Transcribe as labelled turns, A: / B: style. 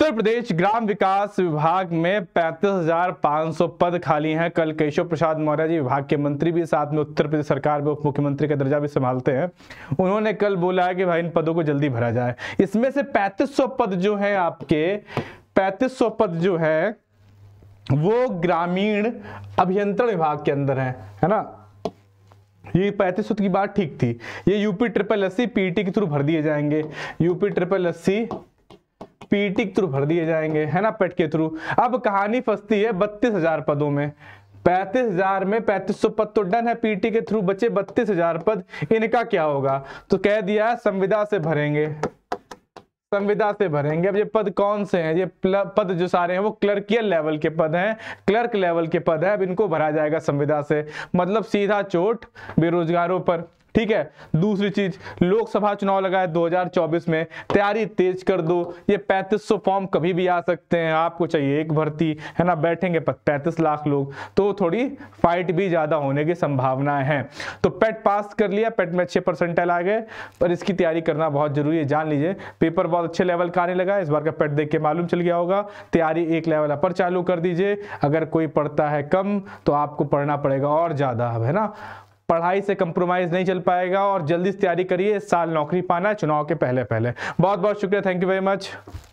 A: उत्तर प्रदेश ग्राम विकास विभाग में पैंतीस पद खाली हैं कल केशव प्रसाद मौर्य जी विभाग के मंत्री भी साथ में उत्तर प्रदेश सरकार में उप मुख्यमंत्री का दर्जा भी संभालते हैं उन्होंने कल बोला है कि भाई इन पदों को जल्दी भरा जाए इसमें से 3500 पद जो है आपके 3500 पद जो है वो ग्रामीण अभियंत्रण विभाग के अंदर है है ना ये पैंतीस की बात ठीक थी ये UP triple S C PT के थ्रू भर दिए जाएंगे UP triple S C PT के थ्रू भर दिए जाएंगे है ना पेट के थ्रू अब कहानी फंसती है बत्तीस हजार पदों में पैंतीस हजार में पैंतीस सौ पद तो डन है पीटी के थ्रू बचे बत्तीस हजार पद इनका क्या होगा तो कह दिया है संविदा से भरेंगे संविदा से भरेंगे अब ये पद कौन से हैं ये पद जो सारे हैं वो क्लर्कियल लेवल के पद हैं क्लर्क लेवल के पद हैं अब इनको भरा जाएगा संविदा से मतलब सीधा चोट बेरोजगारों पर ठीक है दूसरी चीज लोकसभा चुनाव लगाए 2024 में तैयारी तेज कर दो ये 3500 फॉर्म कभी भी आ सकते हैं आपको चाहिए एक भर्ती है ना बैठेंगे 35 लाख लोग तो थोड़ी फाइट भी ज्यादा होने की संभावना है तो पेट पास कर लिया पेट में अच्छे परसेंटाइल आ गए पर इसकी तैयारी करना बहुत जरूरी है जान लीजिए पेपर बहुत अच्छे लेवल का आने लगा इस बार का पेट देख के मालूम चल गया होगा तैयारी एक लेवल अपर चालू कर दीजिए अगर कोई पढ़ता है कम तो आपको पढ़ना पड़ेगा और ज्यादा है ना पढ़ाई से कंप्रोमाइज़ नहीं चल पाएगा और जल्दी से तैयारी करिए इस साल नौकरी पाना चुनाव के पहले पहले बहुत बहुत शुक्रिया थैंक यू वेरी मच